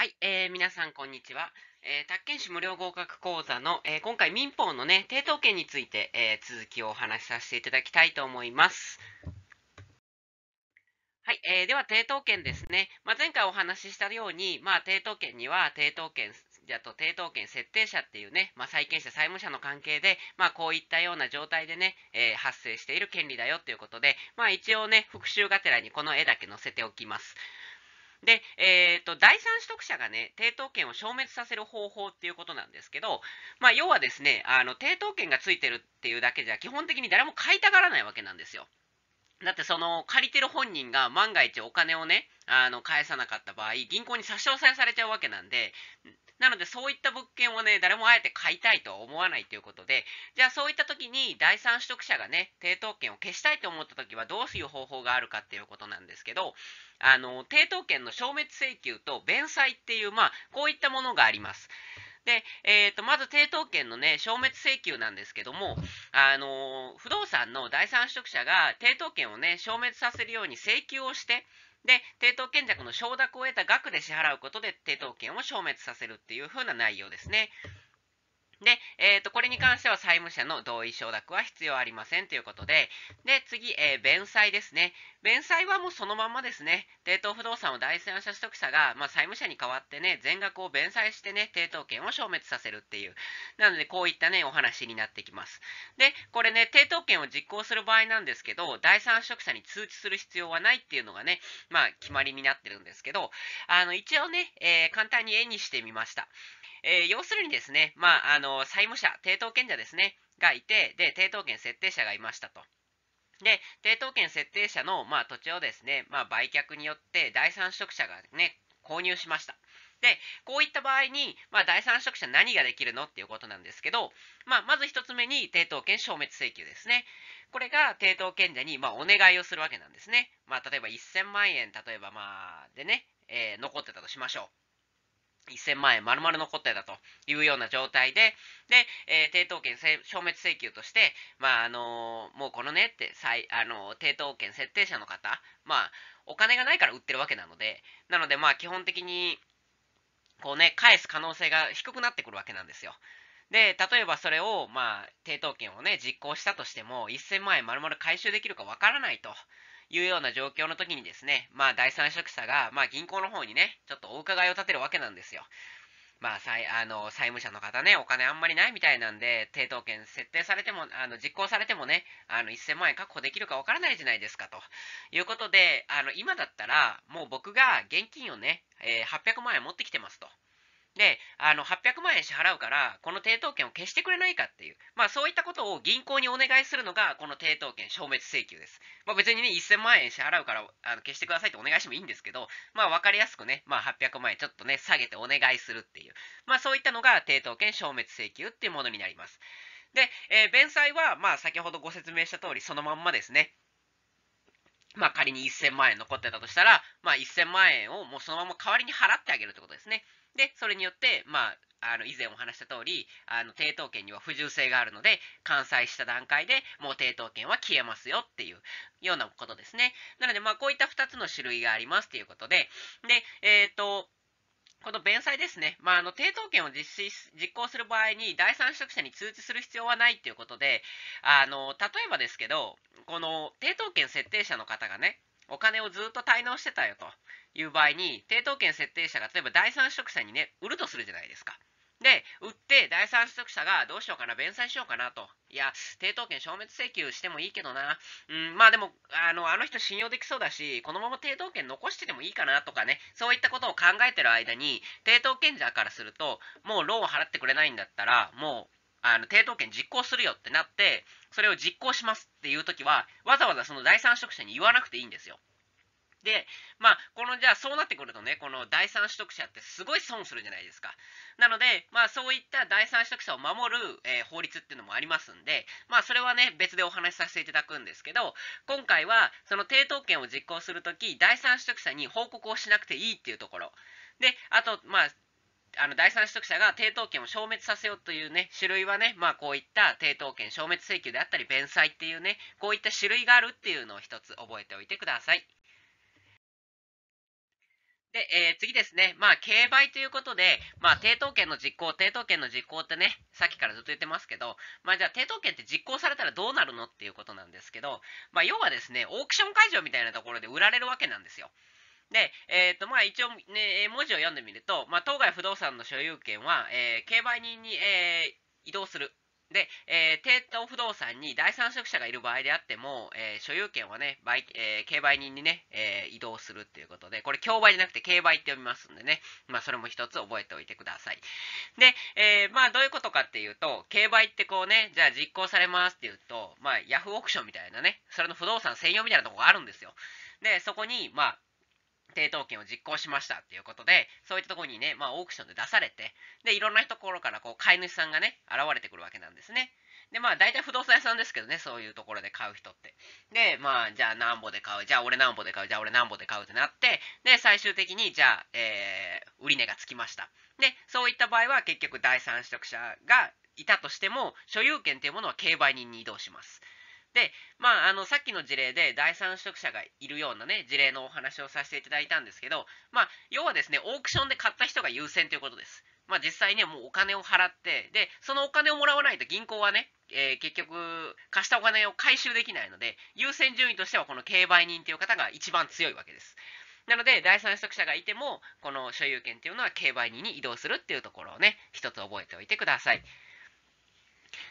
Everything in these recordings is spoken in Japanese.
はい、えー、皆さんこんにちは。えー、宅建士無料合格講座の、えー、今回民法のね、抵当権について、えー、続きをお話しさせていただきたいと思います。はい、えー、では抵当権ですね。まあ、前回お話ししたように、まあ、抵当権には抵当権あと抵当権設定者っていうね、まあ、債権者、債務者の関係で、まあ、こういったような状態でね、えー、発生している権利だよということで、まあ、一応ね、復習がてらにこの絵だけ載せておきます。で、えーと、第三取得者がね、抵当権を消滅させる方法っていうことなんですけど、まあ、要はですね、あの抵当権がついてるっていうだけじゃ、基本的に誰も買いたがらないわけなんですよ。だってその借りてる本人が万が一お金をねあの返さなかった場合銀行に差し押さえされちゃうわけなんでなので、そういった物件をね、誰もあえて買いたいとは思わないということで、じゃあそういった時に、第三取得者がね、抵当権を消したいと思った時は、どういう方法があるかっていうことなんですけど、あの、抵当権の消滅請求と弁済っていう、まあ、こういったものがあります。で、えーと、まず抵当権の、ね、消滅請求なんですけども、あの不動産の第三取得者が抵当権を、ね、消滅させるように請求をして、で、抵当権弱の承諾を得た額で支払うことで抵当権を消滅させるっていう風な内容ですね。で、えーと、これに関しては債務者の同意承諾は必要ありませんということで、で次、えー、弁済ですね。弁済はもうそのままですね、抵当不動産を第三者取得者が、まあ、債務者に代わってね、全額を弁済してね、抵当権を消滅させるっていう、なのでこういったね、お話になってきます。で、これね、抵当権を実行する場合なんですけど、第三者取得者に通知する必要はないっていうのがね、まあ、決まりになってるんですけど、あの一応ね、えー、簡単に絵にしてみました。えー、要するにですね、まあ、あの債務者、抵当権者ですね、がいて、で、抵当権設定者がいましたと。で、抵当権設定者の、まあ、土地をですね、まあ、売却によって第三取者がね、購入しました。で、こういった場合に、まあ、第三者何ができるのっていうことなんですけど、まあ、まず1つ目に、抵当権消滅請求ですね。これが抵当権者に、まあ、お願いをするわけなんですね。まあ、例えば1000万円、例えばまあ、でね、えー、残ってたとしましょう。1000万円丸々残ってたというような状態で、で、えー、抵当権消滅請求として、まあ、あのー、もうこのねって、再あのー、抵当権設定者の方、まあ、お金がないから売ってるわけなので、なので、まあ、基本的に、こうね、返す可能性が低くなってくるわけなんですよ。で、例えばそれを、まあ、抵当権をね、実行したとしても、1000万円丸々回収できるかわからないと。いうような状況の時にですね、まあ、第三者者が、まあ、銀行の方にね、ちょっとお伺いを立てるわけなんですよ。まあ、債あの債務者の方ね、お金あんまりないみたいなんで、抵当権設定されても、あの実行されてもね、あの1000万円確保できるかわからないじゃないですかということで、あの今だったら、もう僕が現金をね、え800万円持ってきてますと。で、あの、800万円支払うから、この抵当権を消してくれないかっていう、まあそういったことを銀行にお願いするのが、この抵当権消滅請求です。まあ別にね、1000万円支払うから、あの、消してくださいってお願いしてもいいんですけど、まあかりやすくね、まあ800万円ちょっとね、下げてお願いするっていう、まあそういったのが抵当権消滅請求っていうものになります。で、えー、弁済は、まあ先ほどご説明した通り、そのまんまですね。まあ、仮に1000万円残ってたとしたら、まあ、1000万円をもうそのまま代わりに払ってあげるってことですね。で、それによって、まあ、あの以前お話した通り、あの抵当権には不由性があるので、完済した段階でもう抵当権は消えますよっていうようなことですね。なので、まあ、こういった2つの種類がありますということで、で、えっ、ー、と、この弁済ですね、まあ、あの抵当権を実施実行する場合に第三者者に通知する必要はないということであの例えばですけどこの抵当権設定者の方がねお金をずっと滞納してたよという場合に抵当権設定者が例えば第三者にね売るとするじゃないですか。で、売って第三取得者がどうしようかな、弁済しようかなと。いや、抵当権消滅請求してもいいけどな。うん、まあでも、あの、あの人信用できそうだし、このまま抵当権残しててもいいかなとかね、そういったことを考えてる間に、抵当権者からすると、もうローン払ってくれないんだったら、もう、あの、抵当権実行するよってなって、それを実行しますっていう時は、わざわざその第三取得者に言わなくていいんですよ。で、まあ、このじゃあそうなってくるとね、この第三取得者ってすごい損するじゃないですか。なので、まあそういった第三取得者を守る、えー、法律っていうのもありますんで、まあそれはね、別でお話しさせていただくんですけど、今回はその抵当権を実行するとき、第三取得者に報告をしなくていいっていうところ。で、あと、まあ、あの第三取得者が抵当権を消滅させようというね、種類はね、まあこういった抵当権消滅請求であったり、弁済っていうね、こういった種類があるっていうのを一つ覚えておいてください。で、えー、次ですね。まあ、競売ということで、まあ、抵当権の実行、抵当権の実行ってね、さっきからずっと言ってますけど、まあ、じゃあ、抵当権って実行されたらどうなるのっていうことなんですけど、まあ、要はですね、オークション会場みたいなところで売られるわけなんですよ。で、えっ、ー、と、まあ、一応、ね、文字を読んでみると、まあ、当該不動産の所有権は、えー、競売人に、えー、移動する。で、えー、低等不動産に第三者がいる場合であっても、えー、所有権はね、売えー、競売人にね、え移動するっていうことで、これ、競売じゃなくて競売って読みますんでね、まあ、それも一つ覚えておいてください。で、えまあ、どういうことかっていうと、競売ってこうね、じゃあ実行されますっていうと、まあ、ヤフーオークションみたいなね、それの不動産専用みたいなとこがあるんですよ。で、そこに、まあ、抵当権を実行しましたっていうことで、そういったところにね、まあ、オークションで出されて、で、いろんなところからこう買い主さんがね、現れてくるわけなんですね。で、まあ、大体不動産屋さんですけどね、そういうところで買う人って。で、まあ、じゃあなんぼで買う、じゃあ俺なんぼで買う、じゃあ俺なんぼで買うってなって、で、最終的に、じゃあ、えー、売値がつきました。で、そういった場合は結局第三取得者がいたとしても、所有権というものは競売人に移動します。で、まあ、あの、さっきの事例で第三取得者がいるようなね、事例のお話をさせていただいたんですけど、まあ、要はですね、オークションで買った人が優先ということです。まあ、実際ね、もうお金を払って、で、そのお金をもらわないと銀行はね、えー、結局、貸したお金を回収できないので、優先順位としてはこの競売人という方が一番強いわけです。なので、第三取得者がいても、この所有権というのは競売人に移動するっていうところをね、一つ覚えておいてください。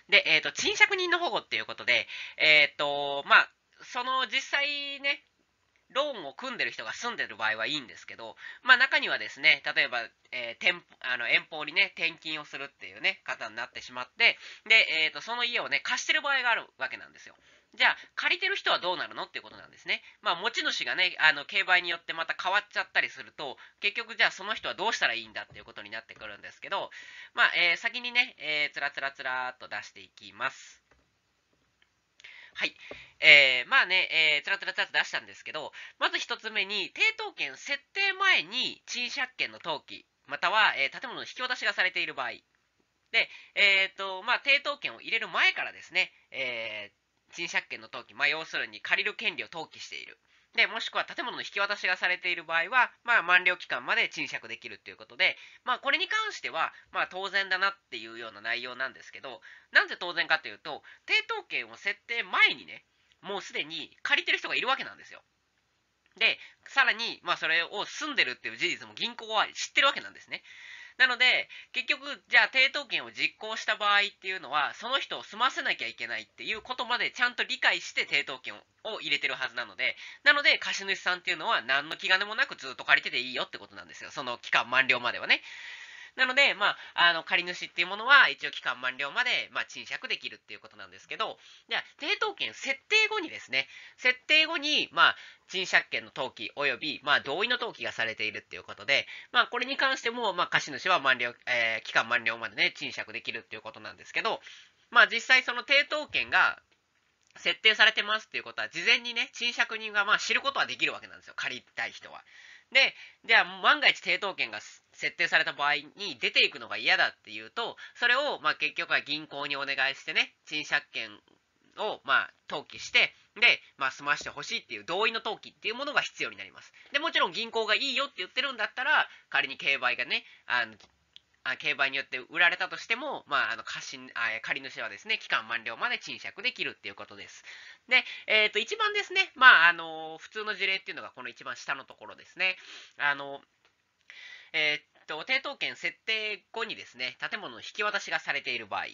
で、えっ、ー、と、賃借人の保護っていうことで、えっ、ー、と、まあ、その実際ね、ローンを組んでる人が住んでる場合はいいんですけど、まあ、中にはですね、例えば、えー、店あの遠方にね、転勤をするっていうね、方になってしまって、で、えーとその家をね、貸してる場合があるわけなんですよ。じゃあ、借りてる人はどうなるのってことなんですね。まあ、持ち主がね、あの、競売によってまた変わっちゃったりすると、結局、じゃあ、その人はどうしたらいいんだっていうことになってくるんですけど、まあ、えー、先にね、えー、つらつらつらっと出していきます。はい。えー、まあね、えー、つらつらつらと出したんですけど、まず1つ目に、抵当権設定前に賃借権の登記、または、えー、建物の引き渡しがされている場合、で、えっ、ー、と、まあ、抵当権を入れる前からですね、えー、賃借権の登記、まあ、要するに借りる権利を登記している。で、もしくは建物の引き渡しがされている場合は、まあ、満了期間まで賃借できるということで、まあ、これに関しては、まあ、当然だなっていうような内容なんですけど、なぜ当然かというと、抵当権を設定前にね、もうすでに借りてる人がいるわけなんですよ。で、さらに、まあ、それを住んでるっていう事実も銀行は知ってるわけなんですね。なので、結局、じゃあ抵当権を実行した場合っていうのは、その人を済ませなきゃいけないっていうことまでちゃんと理解して抵当権を入れてるはずなので、なので、貸主さんっていうのは何の気兼ねもなくずっと借りてていいよってことなんですよ。その期間満了まではね。なので、まあ、あの、借り主っていうものは、一応期間満了まで、まあ、賃借できるっていうことなんですけど、じゃあ、抵当権設定後にですね、設定後に、まあ、賃借権の登記及び、まあ、同意の登記がされているっていうことで、まあ、これに関しても、まあ、貸主は満了、えー、期間満了までね、賃借できるっていうことなんですけど、まあ、実際その抵当権が設定されてますっていうことは、事前にね、賃借人がまあ知ることはできるわけなんですよ、借りたい人は。で、じゃあ万が一抵当権が設定された場合に出ていくのが嫌だっていうと、それをまあ結局は銀行にお願いしてね、賃借権をまあ登記して、で、まあ、済ましてほしいっていう同意の登記っていうものが必要になります。で、もちろん銀行がいいよって言ってるんだったら、仮に競売がね、あのあ競売によって売られたとしても、まあ、あの貸しあ借主はですね、期間満了まで賃借できるっていうことです。で、えっ、ー、と、一番ですね、まあ、あの、普通の事例っていうのがこの一番下のところですね。あの、えっ、ー、と、抵当権設定後にですね、建物の引き渡しがされている場合。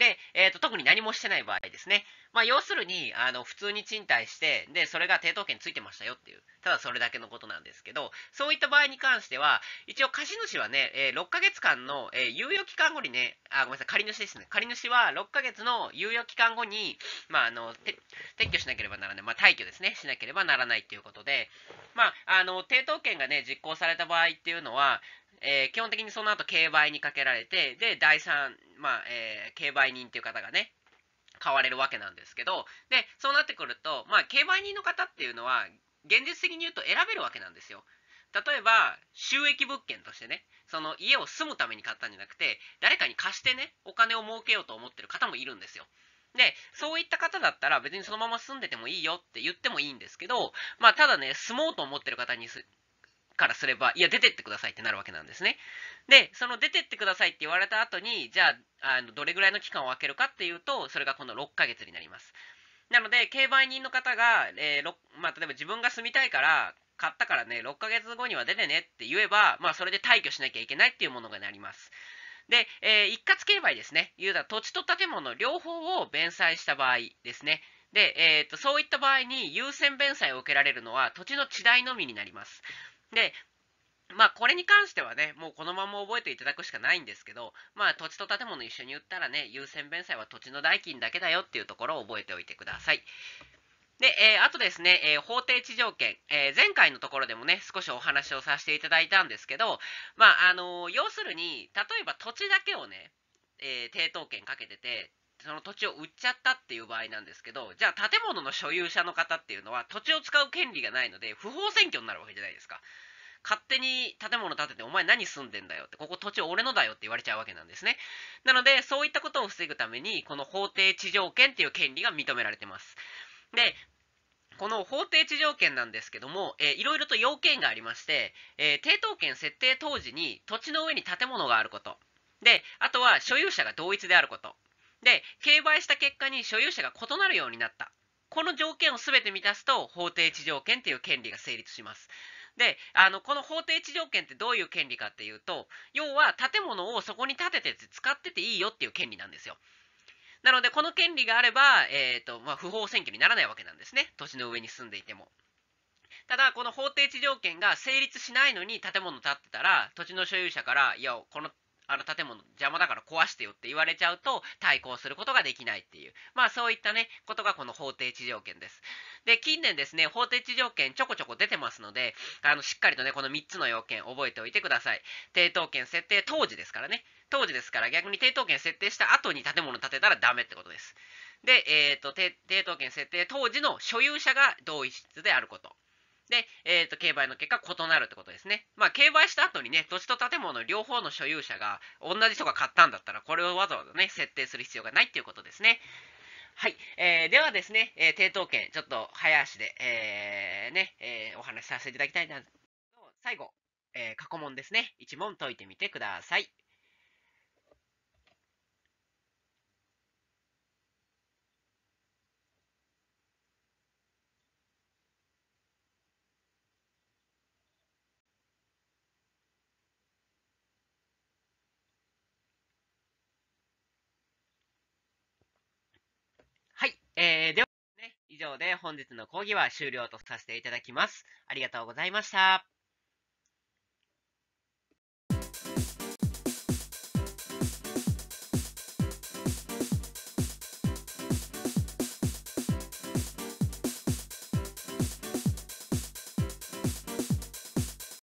で、えーと、特に何もしてない場合ですね、まあ、要するにあの普通に賃貸してでそれが抵当権ついてましたよっていうただそれだけのことなんですけどそういった場合に関しては一応貸主はね、えー、6ヶ月間の、えー、猶予期間後にねあごめんなさい借り主ですね借主は6ヶ月の猶予期間後に、まあ、あの撤去しなければならない、まあ、退去ですねしなければならないということで、まあ、あの抵当権がね実行された場合っていうのはえー、基本的にその後競売にかけられてで第3、まあ、えー、競売人っていう方がね、買われるわけなんですけど、で、そうなってくると、まあ、競売人の方っていうのは、現実的に言うと選べるわけなんですよ。例えば収益物件としてねその家を住むために買ったんじゃなくて誰かに貸してねお金を儲けようと思ってる方もいるんですよでそういった方だったら別にそのまま住んでてもいいよって言ってもいいんですけどまあただね住もうと思ってる方にからすれば、いや、出てってくださいってなるわけなんですね。で、その出てってくださいって言われた後に、じゃあ、あのどれぐらいの期間を空けるかっていうと、それがこの6ヶ月になります。なので、競売人の方が、えー、まあ、例えば自分が住みたいから、買ったからね、6ヶ月後には出てねって言えば、まあ、それで退去しなきゃいけないっていうものがなります。で、えー、一括競売ですね。いうたら土地と建物両方を弁済した場合ですね。で、えーと、とそういった場合に優先弁済を受けられるのは土地の地代のみになります。で、まあこれに関してはね、もうこのまま覚えていただくしかないんですけど、まあ土地と建物一緒に売ったらね、優先弁済は土地の代金だけだよっていうところを覚えておいてください。で、えー、あとですね、えー、法定地上権、えー、前回のところでもね、少しお話をさせていただいたんですけど、まあ、あの要するに、例えば土地だけをね、えー、抵当権かけてて、その土地を売っちゃったっていう場合なんですけど、じゃあ建物の所有者の方っていうのは土地を使う権利がないので、不法占拠になるわけじゃないですか。勝手に建物建てて、お前何住んでんだよって、ここ土地俺のだよって言われちゃうわけなんですね。なので、そういったことを防ぐために、この法定地上権っていう権利が認められてます。で、この法定地上権なんですけども、えー、いろいろと要件がありまして、えー、抵当権設定当時に土地の上に建物があること。で、あとは所有者が同一であること。で競売した結果に所有者が異なるようになったこの条件を全て満たすと法定地条件という権利が成立しますであのこの法定地条件ってどういう権利かっていうと要は建物をそこに建てて使ってていいよっていう権利なんですよなのでこの権利があれば、えーとまあ、不法占拠にならないわけなんですね土地の上に住んでいてもただこの法定地条件が成立しないのに建物建ってたら土地の所有者から「いやこのあの建物邪魔だから壊してよって言われちゃうと対抗することができないっていう、まあそういったね、ことがこの法定地上権です。で、近年ですね、法定地上権ちょこちょこ出てますので、あのしっかりとね、この3つの要件覚えておいてください。抵当権設定当時ですからね。当時ですから逆に抵当権設定した後に建物建てたらダメってことです。で、えっ、ー、と、抵当権設定当時の所有者が同一であること。で、えっ、ー、と、競売の結果異なるってことですね。まあ、競売した後にね、土地と建物両方の所有者が同じ人が買ったんだったら、これをわざわざね、設定する必要がないっていうことですね。はい、えー、ではですね、えー、抵当権、ちょっと早足で、えー、ね、えー、お話しさせていただきたいな。最後、え過去問ですね。1問解いてみてください。上で本日の講義は終了とさせていただきます。ありがとうございました。